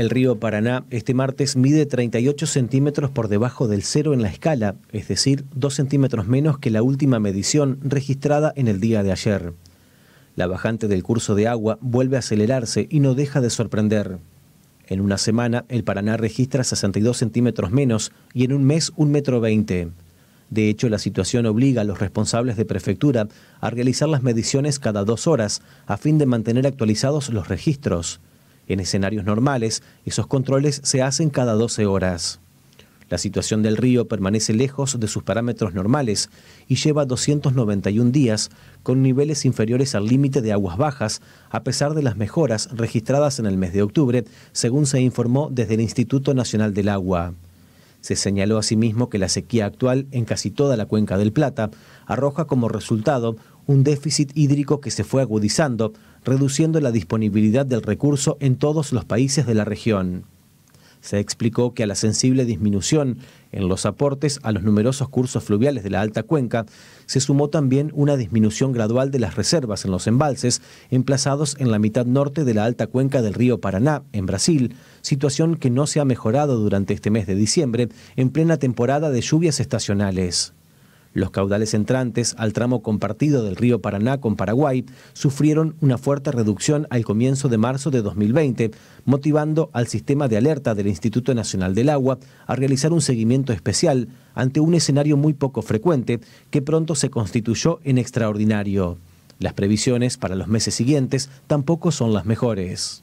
El río Paraná este martes mide 38 centímetros por debajo del cero en la escala, es decir, 2 centímetros menos que la última medición registrada en el día de ayer. La bajante del curso de agua vuelve a acelerarse y no deja de sorprender. En una semana, el Paraná registra 62 centímetros menos y en un mes un metro veinte. De hecho, la situación obliga a los responsables de prefectura a realizar las mediciones cada dos horas a fin de mantener actualizados los registros. En escenarios normales, esos controles se hacen cada 12 horas. La situación del río permanece lejos de sus parámetros normales y lleva 291 días con niveles inferiores al límite de aguas bajas, a pesar de las mejoras registradas en el mes de octubre, según se informó desde el Instituto Nacional del Agua. Se señaló asimismo que la sequía actual en casi toda la cuenca del Plata arroja como resultado un déficit hídrico que se fue agudizando, reduciendo la disponibilidad del recurso en todos los países de la región. Se explicó que a la sensible disminución en los aportes a los numerosos cursos fluviales de la alta cuenca, se sumó también una disminución gradual de las reservas en los embalses emplazados en la mitad norte de la alta cuenca del río Paraná, en Brasil, situación que no se ha mejorado durante este mes de diciembre en plena temporada de lluvias estacionales. Los caudales entrantes al tramo compartido del río Paraná con Paraguay sufrieron una fuerte reducción al comienzo de marzo de 2020, motivando al sistema de alerta del Instituto Nacional del Agua a realizar un seguimiento especial ante un escenario muy poco frecuente que pronto se constituyó en extraordinario. Las previsiones para los meses siguientes tampoco son las mejores.